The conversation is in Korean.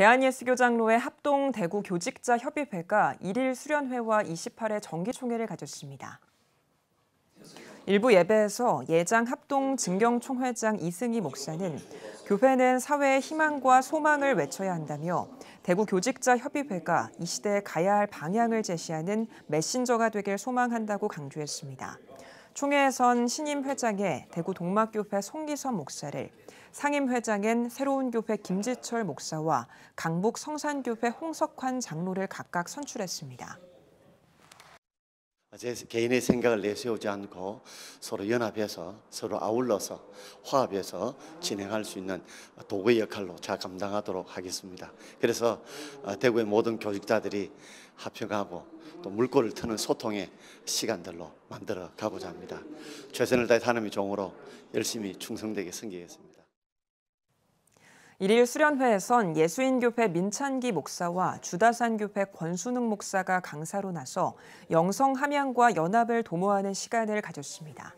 대한예수교장로의 합동 대구 교직자 협의회가 1일 수련회와 28회 정기총회를 가졌습니다. 일부 예배에서 예장 합동 증경총회장 이승희 목사는 교회는 사회의 희망과 소망을 외쳐야 한다며 대구 교직자 협의회가 이 시대에 가야 할 방향을 제시하는 메신저가 되길 소망한다고 강조했습니다. 총회에선 신임 회장의 대구 동막교회 송기선 목사를, 상임 회장엔 새로운 교회 김지철 목사와 강북 성산교회 홍석환 장로를 각각 선출했습니다. 제 개인의 생각을 내세우지 않고 서로 연합해서 서로 아울러서 화합해서 진행할 수 있는 도구의 역할로 잘 감당하도록 하겠습니다. 그래서 어, 대구의 모든 교직자들이 합평하고 또 물꼬를 트는 소통의 시간들로 만들어 가고자 합니다. 최선을 다해 하나님의 종으로 열심히 충성되게 섬기겠습니다. 1일 수련회에선 예수인교회 민찬기 목사와 주다산교회 권순흥 목사가 강사로 나서 영성 함양과 연합을 도모하는 시간을 가졌습니다.